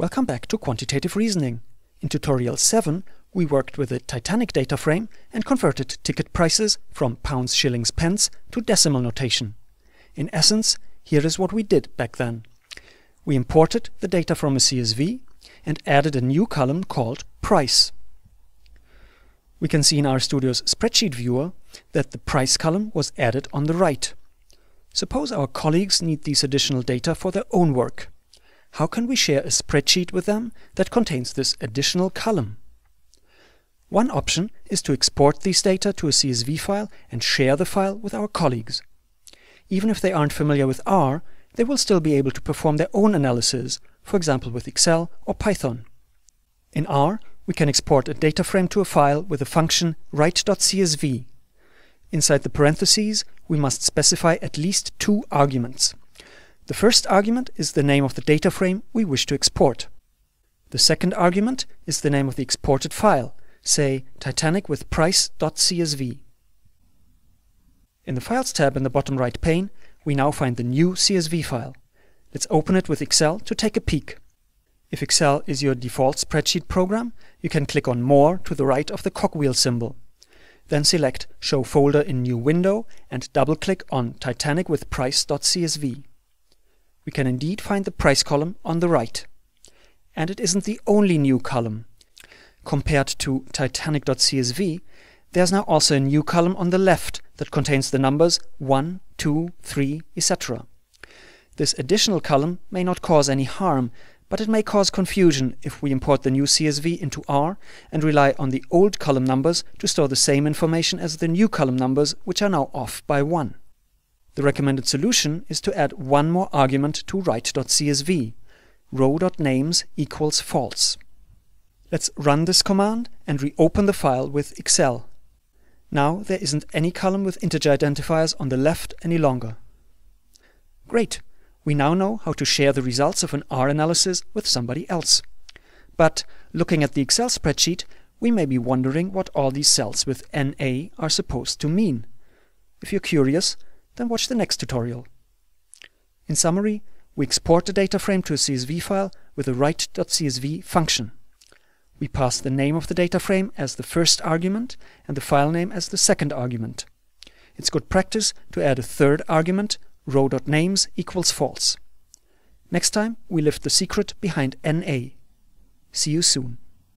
Welcome back to Quantitative Reasoning. In tutorial 7, we worked with a Titanic data frame and converted ticket prices from pounds, shillings, pence to decimal notation. In essence, here is what we did back then. We imported the data from a CSV and added a new column called Price. We can see in RStudio's spreadsheet viewer that the price column was added on the right. Suppose our colleagues need these additional data for their own work how can we share a spreadsheet with them that contains this additional column? One option is to export these data to a CSV file and share the file with our colleagues. Even if they aren't familiar with R, they will still be able to perform their own analysis, for example with Excel or Python. In R, we can export a data frame to a file with the function write.csv. Inside the parentheses, we must specify at least two arguments. The first argument is the name of the data frame we wish to export. The second argument is the name of the exported file, say Titanic with price.csv. In the Files tab in the bottom right pane, we now find the new CSV file. Let's open it with Excel to take a peek. If Excel is your default spreadsheet program, you can click on More to the right of the cogwheel symbol. Then select Show Folder in New Window and double-click on Titanic with price.csv we can indeed find the price column on the right. And it isn't the only new column. Compared to titanic.csv, there's now also a new column on the left that contains the numbers 1, 2, 3, etc. This additional column may not cause any harm, but it may cause confusion if we import the new CSV into R and rely on the old column numbers to store the same information as the new column numbers, which are now off by 1. The recommended solution is to add one more argument to write.csv, row.names equals false. Let's run this command and reopen the file with Excel. Now there isn't any column with integer identifiers on the left any longer. Great! We now know how to share the results of an R analysis with somebody else. But looking at the Excel spreadsheet, we may be wondering what all these cells with NA are supposed to mean. If you're curious, then watch the next tutorial. In summary, we export the data frame to a CSV file with a write.csv function. We pass the name of the data frame as the first argument and the file name as the second argument. It's good practice to add a third argument, row.names equals false. Next time, we lift the secret behind NA. See you soon.